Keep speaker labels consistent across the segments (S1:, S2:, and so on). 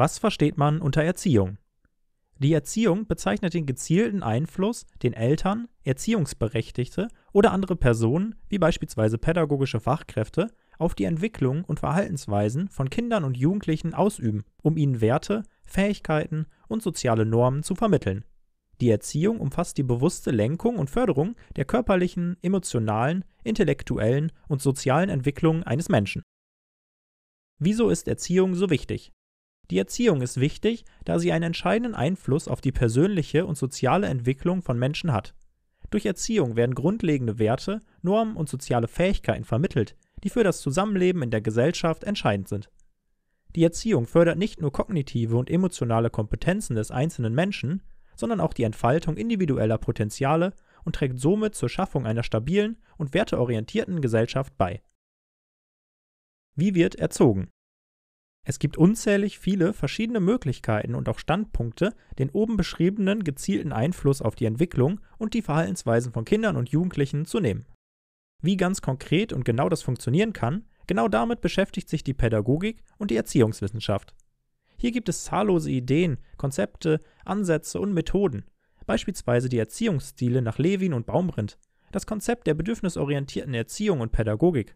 S1: Was versteht man unter Erziehung? Die Erziehung bezeichnet den gezielten Einfluss, den Eltern, Erziehungsberechtigte oder andere Personen, wie beispielsweise pädagogische Fachkräfte, auf die Entwicklung und Verhaltensweisen von Kindern und Jugendlichen ausüben, um ihnen Werte, Fähigkeiten und soziale Normen zu vermitteln. Die Erziehung umfasst die bewusste Lenkung und Förderung der körperlichen, emotionalen, intellektuellen und sozialen Entwicklung eines Menschen. Wieso ist Erziehung so wichtig? Die Erziehung ist wichtig, da sie einen entscheidenden Einfluss auf die persönliche und soziale Entwicklung von Menschen hat. Durch Erziehung werden grundlegende Werte, Normen und soziale Fähigkeiten vermittelt, die für das Zusammenleben in der Gesellschaft entscheidend sind. Die Erziehung fördert nicht nur kognitive und emotionale Kompetenzen des einzelnen Menschen, sondern auch die Entfaltung individueller Potenziale und trägt somit zur Schaffung einer stabilen und werteorientierten Gesellschaft bei. Wie wird erzogen? Es gibt unzählig viele verschiedene Möglichkeiten und auch Standpunkte, den oben beschriebenen gezielten Einfluss auf die Entwicklung und die Verhaltensweisen von Kindern und Jugendlichen zu nehmen. Wie ganz konkret und genau das funktionieren kann, genau damit beschäftigt sich die Pädagogik und die Erziehungswissenschaft. Hier gibt es zahllose Ideen, Konzepte, Ansätze und Methoden, beispielsweise die Erziehungsstile nach Levin und Baumrind, das Konzept der bedürfnisorientierten Erziehung und Pädagogik,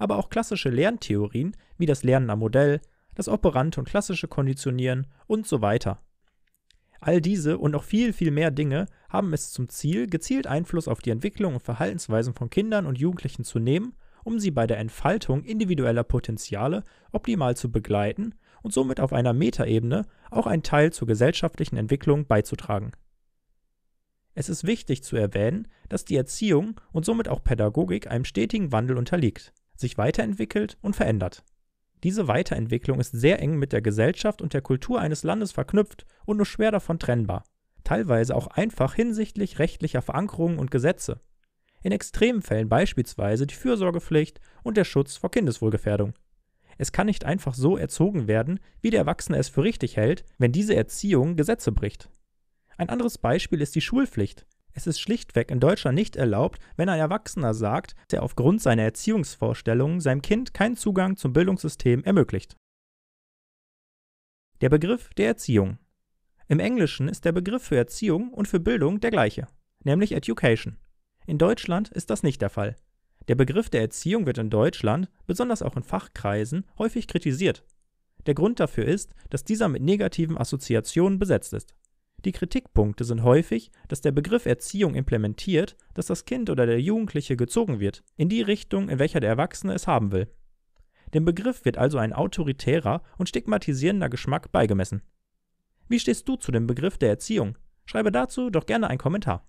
S1: aber auch klassische Lerntheorien wie das Lernen am Modell, das Operante und klassische Konditionieren und so weiter. All diese und noch viel, viel mehr Dinge haben es zum Ziel, gezielt Einfluss auf die Entwicklung und Verhaltensweisen von Kindern und Jugendlichen zu nehmen, um sie bei der Entfaltung individueller Potenziale optimal zu begleiten und somit auf einer Metaebene auch einen Teil zur gesellschaftlichen Entwicklung beizutragen. Es ist wichtig zu erwähnen, dass die Erziehung und somit auch Pädagogik einem stetigen Wandel unterliegt, sich weiterentwickelt und verändert. Diese Weiterentwicklung ist sehr eng mit der Gesellschaft und der Kultur eines Landes verknüpft und nur schwer davon trennbar, teilweise auch einfach hinsichtlich rechtlicher Verankerungen und Gesetze. In extremen Fällen beispielsweise die Fürsorgepflicht und der Schutz vor Kindeswohlgefährdung. Es kann nicht einfach so erzogen werden, wie der Erwachsene es für richtig hält, wenn diese Erziehung Gesetze bricht. Ein anderes Beispiel ist die Schulpflicht, es ist schlichtweg in Deutschland nicht erlaubt, wenn ein Erwachsener sagt, der aufgrund seiner Erziehungsvorstellungen seinem Kind keinen Zugang zum Bildungssystem ermöglicht. Der Begriff der Erziehung. Im Englischen ist der Begriff für Erziehung und für Bildung der gleiche, nämlich Education. In Deutschland ist das nicht der Fall. Der Begriff der Erziehung wird in Deutschland, besonders auch in Fachkreisen, häufig kritisiert. Der Grund dafür ist, dass dieser mit negativen Assoziationen besetzt ist. Die Kritikpunkte sind häufig, dass der Begriff Erziehung implementiert, dass das Kind oder der Jugendliche gezogen wird, in die Richtung, in welcher der Erwachsene es haben will. Dem Begriff wird also ein autoritärer und stigmatisierender Geschmack beigemessen. Wie stehst du zu dem Begriff der Erziehung? Schreibe dazu doch gerne einen Kommentar